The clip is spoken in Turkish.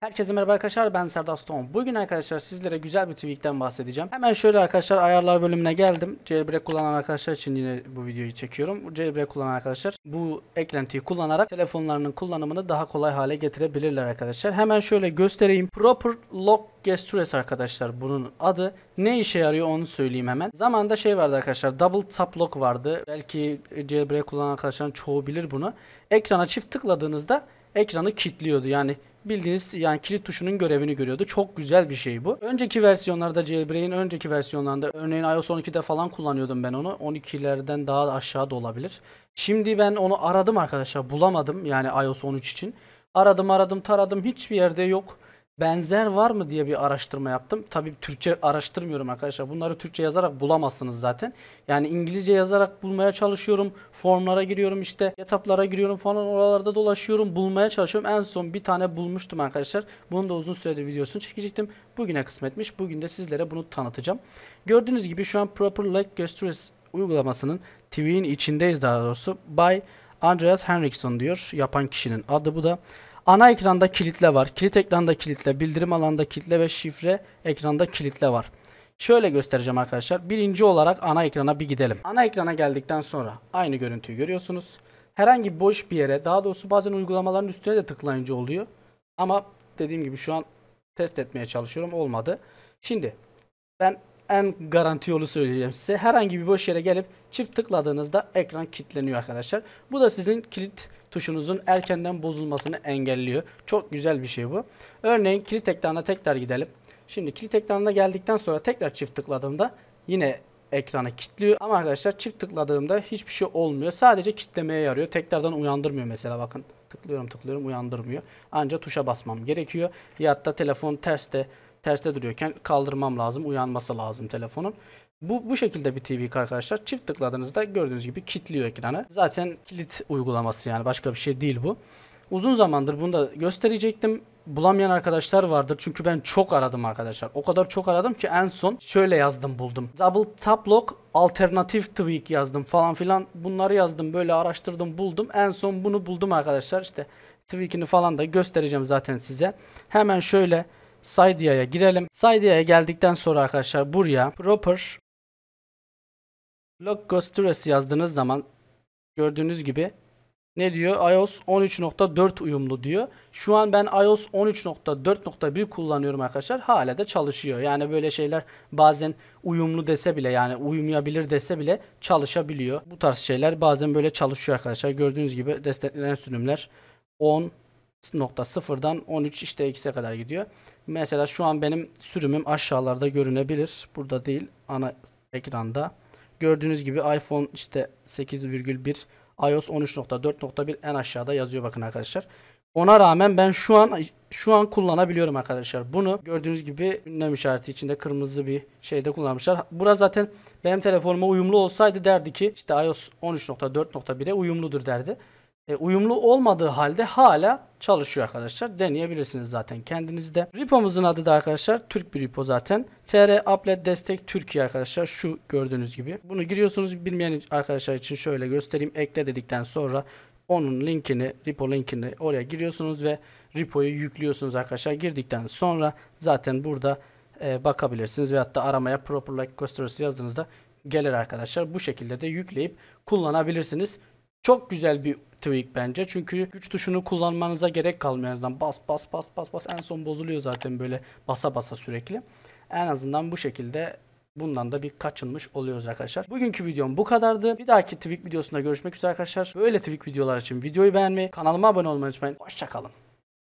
Herkese merhaba arkadaşlar ben Serdar Stone. Bugün arkadaşlar sizlere güzel bir tweak'ten bahsedeceğim. Hemen şöyle arkadaşlar ayarlar bölümüne geldim. Jailbreak kullanan arkadaşlar için yine bu videoyu çekiyorum. Jailbreak kullanan arkadaşlar bu eklentiyi kullanarak telefonlarının kullanımını daha kolay hale getirebilirler arkadaşlar. Hemen şöyle göstereyim. Proper Lock Gestures arkadaşlar bunun adı. Ne işe yarıyor onu söyleyeyim hemen. Zamanında şey vardı arkadaşlar double tap lock vardı. Belki jailbreak kullanan arkadaşların çoğu bilir bunu. Ekrana çift tıkladığınızda ekranı kilitliyordu. Yani bildiğiniz yani kilit tuşunun görevini görüyordu. Çok güzel bir şey bu. Önceki versiyonlarda jailbreak'in önceki versiyonlarında örneğin iOS 12'de falan kullanıyordum ben onu. 12'lerden daha aşağıda olabilir. Şimdi ben onu aradım arkadaşlar bulamadım yani iOS 13 için. Aradım aradım taradım hiçbir yerde yok benzer var mı diye bir araştırma yaptım. Tabii Türkçe araştırmıyorum arkadaşlar. Bunları Türkçe yazarak bulamazsınız zaten. Yani İngilizce yazarak bulmaya çalışıyorum. Formlara giriyorum işte. Etaplara giriyorum falan oralarda dolaşıyorum. Bulmaya çalışıyorum. En son bir tane bulmuştum arkadaşlar. Bunun da uzun süredir videosunu çekecektim. Bugüne kısmetmiş. Bugün de sizlere bunu tanıtacağım. Gördüğünüz gibi şu an Proper Leg Gestures uygulamasının TV'nin içindeyiz daha doğrusu. By Andreas Henriksson diyor. Yapan kişinin adı bu da. Ana ekranda kilitle var. Kilit ekranda kilitle, bildirim alanda kilitle ve şifre ekranda kilitle var. Şöyle göstereceğim arkadaşlar. Birinci olarak ana ekrana bir gidelim. Ana ekrana geldikten sonra aynı görüntüyü görüyorsunuz. Herhangi boş bir yere daha doğrusu bazen uygulamaların üstüne de tıklayınca oluyor. Ama dediğim gibi şu an test etmeye çalışıyorum. Olmadı. Şimdi ben en garanti yolu söyleyeceğim size. Herhangi bir boş yere gelip çift tıkladığınızda ekran kilitleniyor arkadaşlar. Bu da sizin kilit tuşunuzun erkenden bozulmasını engelliyor. Çok güzel bir şey bu. Örneğin kilit ekranına tekrar gidelim. Şimdi kilit ekranına geldikten sonra tekrar çift tıkladığımda yine ekranı kilitliyor. Ama arkadaşlar çift tıkladığımda hiçbir şey olmuyor. Sadece kitlemeye yarıyor. Tekrardan uyandırmıyor mesela bakın. Tıklıyorum tıklıyorum uyandırmıyor. Ancak tuşa basmam gerekiyor. Ya da telefon terste terste duruyorken kaldırmam lazım. Uyanması lazım telefonun. Bu, bu şekilde bir TV arkadaşlar. Çift tıkladığınızda gördüğünüz gibi kilitliyor ekranı. Zaten kilit uygulaması yani başka bir şey değil bu. Uzun zamandır bunu da gösterecektim. Bulamayan arkadaşlar vardır. Çünkü ben çok aradım arkadaşlar. O kadar çok aradım ki en son şöyle yazdım buldum. Double Tap Lock alternatif tweak yazdım falan filan. Bunları yazdım böyle araştırdım buldum. En son bunu buldum arkadaşlar. İşte tweakini falan da göstereceğim zaten size. Hemen şöyle Saidia'ya girelim. Saidia'ya geldikten sonra arkadaşlar buraya proper Logos yazdığınız zaman gördüğünüz gibi ne diyor? iOS 13.4 uyumlu diyor. Şu an ben iOS 13.4.1 kullanıyorum arkadaşlar. Hala da çalışıyor. Yani böyle şeyler bazen uyumlu dese bile yani uyumayabilir dese bile çalışabiliyor. Bu tarz şeyler bazen böyle çalışıyor arkadaşlar. Gördüğünüz gibi desteklenen sürümler 10.0'dan 13 işte x'e kadar gidiyor. Mesela şu an benim sürümüm aşağılarda görünebilir. Burada değil ana ekranda. Gördüğünüz gibi iPhone işte 8,1 iOS 13.4.1 en aşağıda yazıyor bakın arkadaşlar. Ona rağmen ben şu an şu an kullanabiliyorum arkadaşlar. Bunu gördüğünüz gibi ünlem işareti içinde kırmızı bir şeyde kullanmışlar. Burası zaten benim telefonuma uyumlu olsaydı derdi ki işte iOS 13.4.1'e uyumludur derdi. E, uyumlu olmadığı halde hala çalışıyor arkadaşlar. Deneyebilirsiniz zaten kendinizde. Ripomuzun adı da arkadaşlar Türk bir repo zaten. TR Applet Destek Türkiye arkadaşlar şu gördüğünüz gibi. Bunu giriyorsunuz bilmeyen arkadaşlar için şöyle göstereyim. Ekle dedikten sonra onun linkini, repo linkini oraya giriyorsunuz ve repoyu yüklüyorsunuz arkadaşlar. Girdikten sonra zaten burada e, bakabilirsiniz ve hatta aramaya proper like gösterisi yazdığınızda gelir arkadaşlar. Bu şekilde de yükleyip kullanabilirsiniz. Çok güzel bir tweak bence. Çünkü güç tuşunu kullanmanıza gerek kalmıyor en azından. Bas bas bas bas bas en son bozuluyor zaten böyle basa basa sürekli. En azından bu şekilde bundan da bir kaçınmış oluyoruz arkadaşlar. Bugünkü videom bu kadardı. Bir dahaki tweak videosunda görüşmek üzere arkadaşlar. Böyle tweak videolar için videoyu beğenmeyi, kanalıma abone olmayı unutmayın. Hoşçakalın.